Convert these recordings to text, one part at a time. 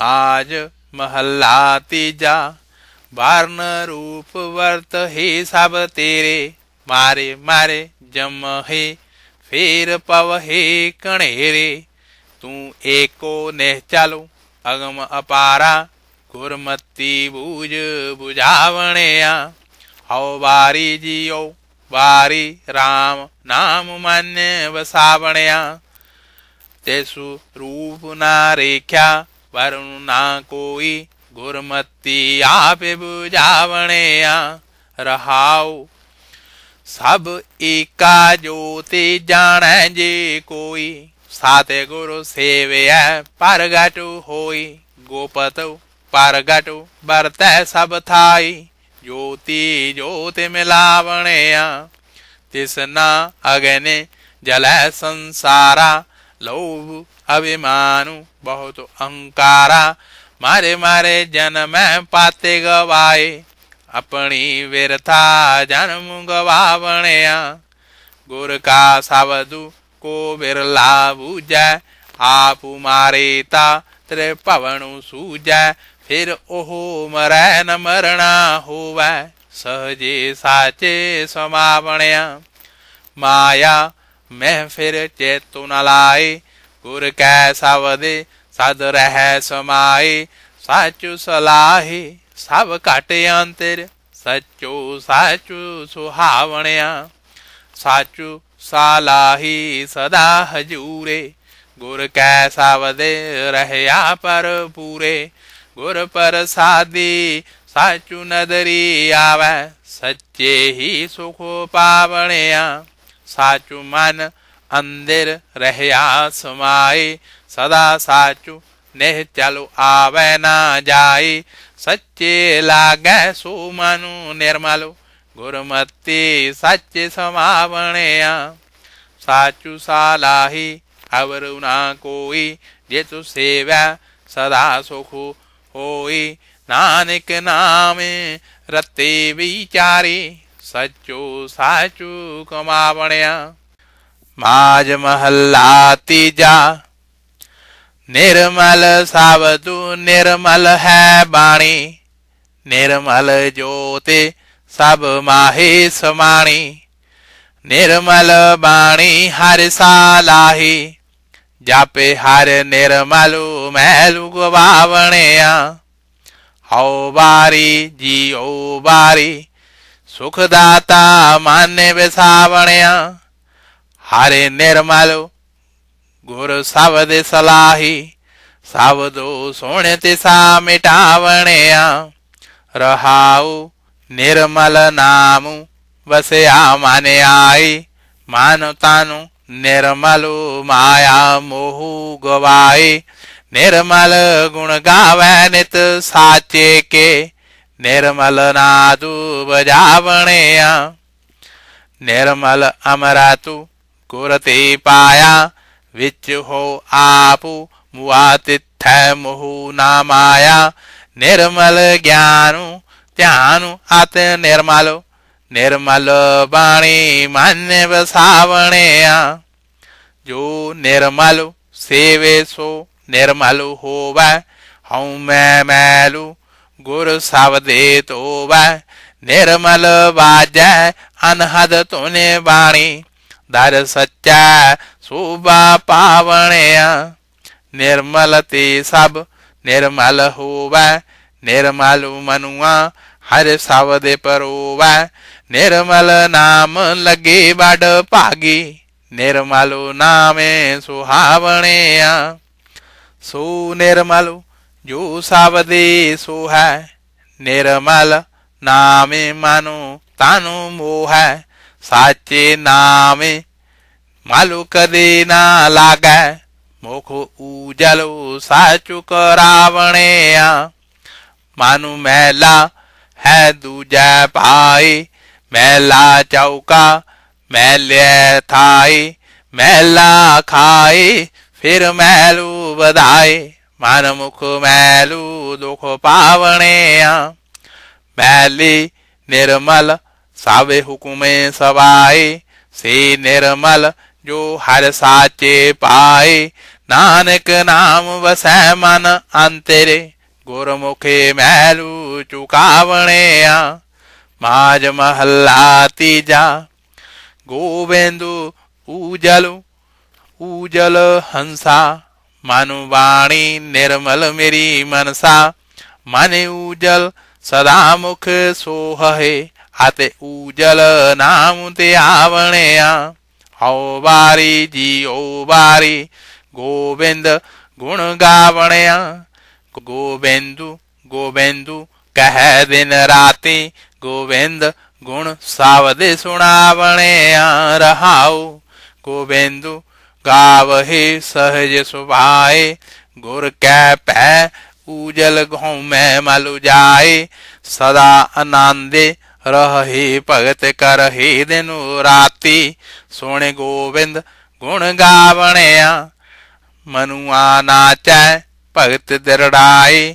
माज महल्ला तीजा वारण रूप वर्त हे सब तेरे मारे मारे जम हे फेर पव हे कणेरे तू एको ने चालो अगम अपारा गुरमती बूज बुझावणेया हौ बारी जियो बारी राम नाम मान्य वसावणया तेसु रूप ना रेख्या करुणा कोई गुरमती आपे बुझावणे रहाओ सब एका ज्योति जाने जे कोई साते गुरु सेवे परगट होई गोपत परगट बरत सब थाई ज्योति ज्योति मिलावणे तिसना अगने जल संसारा लोभ अभिमानु बहुत अहंकारा मारे मारे जन्म पाते गवाए अपनी व्यर्था जन्म गवावणया गुर का सावधु को बिरला बूझै आप मारे ता त्रे पवनु सूजै फिर ओहो मर न मरणा होवै सहजे साचे समावणया माया मैं फिर चेतु न लाई ਗੁਰ ਕੈ ਸਬਦੇ ਸਦ ਰਹਿ ਸਮਾਈ ਸਾਚੂ ਸਲਾਹੀ ਸਭ ਘਟ ਅੰਤਰ ਸਚੂ ਸਾਚੂ ਸੁਹਾਵਣਿਆ ਸਾਚੂ ਸਲਾਹੀ ਸਦਾ ਹਜੂਰੇ ਗੁਰ ਕੈ ਸਬਦੇ ਰਹਿਆ ਪਰ ਪੂਰੇ ਗੁਰ ਪ੍ਰਸਾਦੀ ਸਾਚੂ ਨਦਰੀ ਆਵੈ ਸੱਚੇ ਹੀ ਸੁਖ ਪਾਵਣਿਆ ਸਾਚੂ ਮਨ ਅੰਦਰ ਰਹਿਆ ਸਮਾਈ ਸਦਾ ਸਾਚੂ ਨਹਿ ਚਲੂ ਆਵੈ ਨਾ ਜਾਈ ਸੱਚੇ ਲਾਗੈ ਸੋ ਮਨੁ ਨਿਰਮਲੋ ਗੁਰਮਤੀ ਸੱਚੇ ਸਮਾਵਣਿਆ ਸਾਚੂ ਸਾਲਾਹੀ ਅਵਰੂ ਨਾ ਕੋਈ ਜੇ ਤੂ ਸੇਵੈ ਸਦਾ ਸੁਖੁ ਹੋਈ ਨਾਨਕ ਨਾਮੇ ਰਤੇ ਵਿਚਾਰੇ ਸਚੋ ਸਾਚੂ ਕਮਾਵਣਿਆ ਮਾਜ ਮਹੱਲਾ ਤੀਜਾ ਨਿਰਮਲ ਸਾਵਧੂ ਨਿਰਮਲ ਹੈ ਬਾਣੀ ਨਿਰਮਲ ਜੋਤੇ ਸਭ ਮਾਹੀ ਸਮਾਣੀ ਨਿਰਮਲ ਬਾਣੀ ਹਰ ਸਾਲਾਹੀ ਜਾਪੇ ਹਰ ਨਿਰਮਲੂ ਮਹਿਲੂ ਗਵਾਵਣਿਆ ਹਉ ਬਾਰੀ ਜੀਉ ਬਾਰੀ ਸੁਖ ਦਾਤਾ ਮਾਨੇ ਵਿਸਾਵਣਿਆ ਹਰੇ ਨਿਰਮਲ ਗੁਰ ਸਭ ਦੇ ਸਲਾਹੀ ਸਭ ਦੋ ਸੋਹਣੇ ਤੇ ਸਾ ਮਿਟਾਵਣਿਆ ਰਹਾਉ ਨਿਰਮਲ ਨਾਮ ਵਸਿਆ ਮਨ ਆਈ ਮਨ ਤਾਨੁ ਨਿਰਮਲੋ ਮਾਇਆ ਮੋਹ ਗਵਾਈ ਨਿਰਮਲ ਗੁਣ ਗਾਵੇ ਨਿਤ ਸਾਚੇ ਕੇ ਨਿਰਮਲ ਨਾਦੂ ਬਜਾਵਣਿਆ ਨਿਰਮਲ ਅਮਰਾ ਤੂ ਕੁਰਤੀ ਪਾਇਆ ਵਿੱਚ ਹੋ ਆਪੂ ਮੁਆ ਤਿੱਥੈ ਮੋਹ ਨਾ ਨਿਰਮਲ ਗਿਆਨੁ ਧਿਆਨੁ ਆਤ ਨਿਰਮਲੋ ਨਿਰਮਲ ਬਾਣੀ ਮਨ ਵਸਾਵਣਿਆ ਜੋ ਨਿਰਮਲ ਸੇਵੇ ਸੋ ਨਿਰਮਲ ਹੋਵੈ ਹਉ ਮੈਂ ਮੈਲੂ ਗੁਰ ਸਬਦੇ ਤੋਵੈ ਨਿਰਮਲ ਬਾਜੈ ਅਨਹਦ ਤੁਨੇ ਬਾਣੀ ਦਰ ਸੱਚਾ ਸੋਭਾ ਪਾਵਣਿਆ ਨਿਰਮਲ ਤੇ ਸਭ ਨਿਰਮਲ ਹੋਵੈ ਨਿਰਮਲ ਮਨੁਆ ਹਰ ਸਭ ਦੇ ਪਰੋਵੈ ਨਿਰਮਲ ਨਾਮ ਲਗੇ ਵਡ ਭਾਗੀ ਨਿਰਮਲੋ ਨਾਮੇ ਸੁਹਾਵਣਿਆ ਸੋ ਨਿਰਮਲ ਜੋ ਸਭ ਦੇ ਸੋ ਹੈ ਨਿਰਮਲ ਨਾਮੇ ਮਨੁ ਤਾਨੁ ਮੋਹ ਹੈ ਸਾਚੇ ਨਾਮੇ ਮਾਲੂਕ ਕਦੇ ਨਾ ਲਾਗੈ ਮੁਖ ਉਜਲੋ ਸਾਚੁ ਕਰਾਵਣਿਆ ਮਾਨੁ ਮੈਲਾ ਹੈ ਦੂਜੈ ਭਾਈ ਮੈਲਾ ਚੌਕਾ ਮਹਿਲੇ ਥਾਈ ਮੈਲਾ ਖਾਈ ਫਿਰ ਮੈਲੂ ਵਧਾਏ ਮਨ ਮੁਖ ਮੈਲੂ ਦੁਖ ਪਾਵਣਿਆ ਮੈਲੀ ਨਿਰਮਲ सावे हुकुमे सवाए से निर्मल जो हर साचे पाए नानक नाम वसै मन अंतरे गुरमुखे मैलू चुकावणे माज महल्ला तीजा गोविंदु उजल उजल हंसा मन वाणी निर्मल मेरी मनसा मन उजल सदा मुख सोहे ਅਤੇ ਉਜਲ ਨਾਮ ਤੇ ਆਵਣਿਆ ਹਉ ਬਾਰੀ ਜੀਉ ਬਾਰੀ ਗੋਬਿੰਦ ਗੁਣ ਗਾਵਣਿਆ ਗੋਬਿੰਦੂ ਗੋਬਿੰਦੂ ਕਹਿ ਦਿਨ ਰਾਤੀ ਗੋਬਿੰਦ ਗੁਣ ਸਾਵਦੇ ਸੁਣਾਵਣਿਆ ਰਹਾਉ ਗੋਬਿੰਦੂ ਗਾਵਹੇ ਸਹਜ ਸੁਭਾਏ ਗੁਰ ਕੈ ਪੈ ਉਜਲ ਘਉ ਮੈਂ ਮਲੁ ਜਾਏ ਸਦਾ ਆਨੰਦੇ ਰਹੀ ਭਗਤ ਕਰਹੀ ਦਿਨੂ ਰਾਤੀ ਸੋਹਣੇ ਗੋਬਿੰਦ ਗੁਣ ਗਾਵਣਿਆ ਮਨੁਆ ਨਾਚੈ ਭਗਤ ਦਿਰੜਾਈ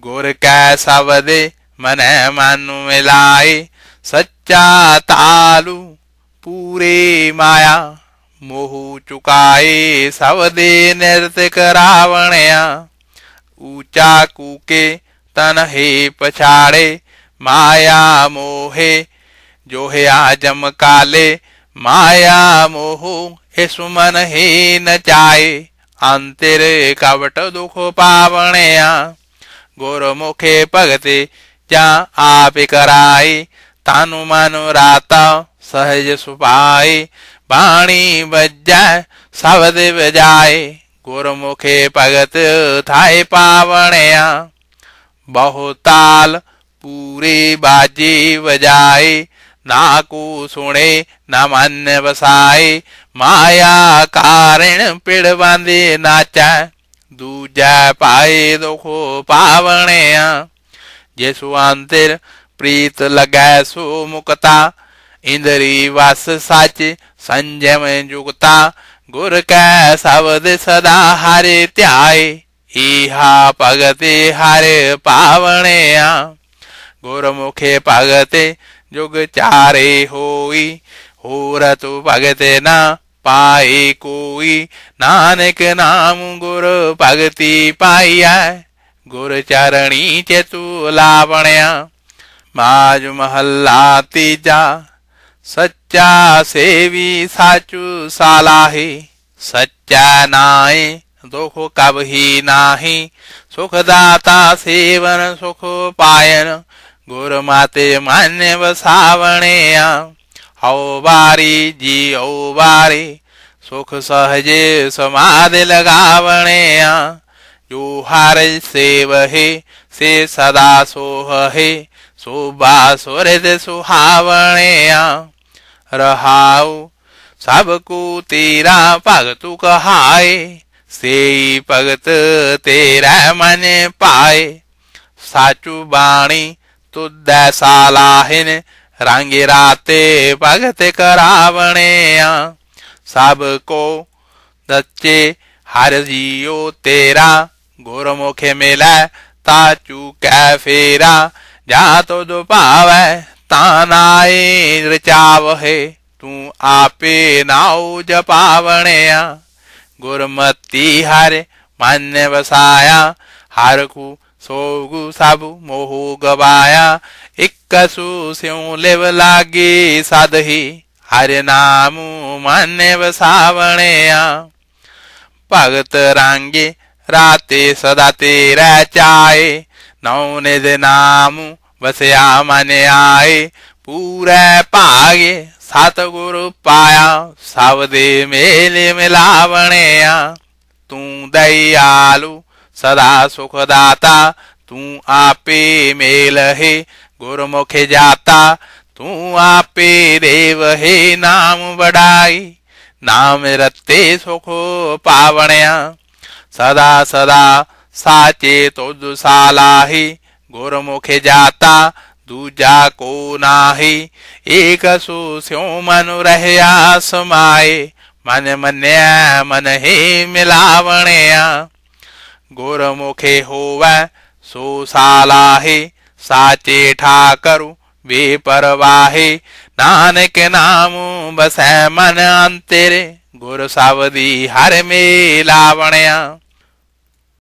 ਗੁਰ ਕੈ ਸਬਦੇ ਮਨੈ ਮਨ ਮਿਲਾਈ ਸੱਚਾ ਤਾਲੂ ਪੂਰੇ ਮਾਇਆ ਮੋਹ ਚੁਕਾਏ ਸਬਦੇ ਨਿਰਤ ਕਰਾਵਣਿਆ ऊंचा कूके तन हे पछाड़े माया मोहे जो है आजम काले माया मोह हे सुमन हे न चाहे अंतिर कवट दुख पावणे गोर मुखे भगते जा आप कराई तानु मानु रात सहज सुपाई बाणी बजाय सवद बजाए गुरमुखे भगत थाय पावणया बहुताल ਪੂਰੇ ਬਾਜੇ ਵਜਾਏ ਨਾ ਕੋ ਸੁਣੇ ਨਾ ਮਨ ਵਸਾਏ ਮਾਇਆ ਕਾਰਣ ਪਿੜਵਾਂਦੇ ਨਾਚੈ ਦੂਜਾ ਪਾਏ ਦੁਖੋ ਪਾਵਣਿਆ ਜੇ ਸੁਆੰਤਰ ਪ੍ਰੀਤ ਲਗੈ ਸੋ ਮੁਕਤਾ ਇੰਦਰੀ ਵਸ ਸੱਚ ਸੰਜਮ ਜੁਗਤਾ ਗੁਰ ਕੈ ਸਬਦ ਸਦਾ ਹਰਿ ਧਿਆਏ ਈਹਾ ਭਗਤੇ ਹਰਿ ਪਾਵਣਿਆ गोरमुखे पागते जुग चारे होई होर तो पागते ना पाए कोई नानक नाम गुर भगती पाइया गुर चरणी चे तू लावण्या माज महल्ला तीजा सच्चा सेवी साचू सालाही सच्चा नाय दुख कब ही नाही सुखदाता सेवन सुख पायन गुरु माते मान्य बसावणे हौ बारी जी औ बारी सुख सहजे समाध लगावणे जो हर सेव है से सदा सोह है शोभा सुहृद सुहावणे रहाओ सबको तेरा भगतु कहाए से भगत तेरा मन पाए साचु बाणी तुद्दसालाहिन रांगे राते भगत करावणे सबको दच्चे हर जियो तेरा गोरमुख मिला ताचू कै फेरा जा तो दुपावे तानाए रचावहे तू आपे नाव जपावणे गुरमती हर मन बसाया हर को ਸੋਗੂ ਸਭ ਮੋਹ ਗਵਾਇਆ ਇਕਸੂ ਸਿਉ ਲੇਵ ਲਾਗੀ ਸਦਹੀ ਹਰਿ ਨਾਮ ਮਨੇ ਸਾਵਣਿਆ ਭਗਤ ਰਾਂਗੇ ਰਾਤੇ ਸਦਾ ਤੇਰਾ ਚਾਏ ਨਉ ਨਿਦ ਨਾਮੁ ਵਸਿਆ ਮਨ ਆਏ ਪੂਰੇ ਭਾਗੇ ਸਤ ਗੁਰੂ ਪਾਇਆ ਸਭ ਦੇ ਮੇਲੇ ਮਿਲਾਵਣਿਆ ਤੂੰ ਦਇਆਲੂ सदा सुखदाता तू आपे मेल हे गुरुमुख जाता तू आपे देव हे नाम बड़ाई नाम रत्ते सुखो पावण्या सदा सदा साचे तुझ तो सालाही गुरुमुख जाता दूजा को नाही एक सो स्यो मनु रह आसमाए मन मन्या मन ही मिलावणया गोरमुखे होवै सो सालाहे साचे ठाकरु वे परवाहे नानक नाम बसै मन अंतेरे गुर सावधी हर मे लावण्या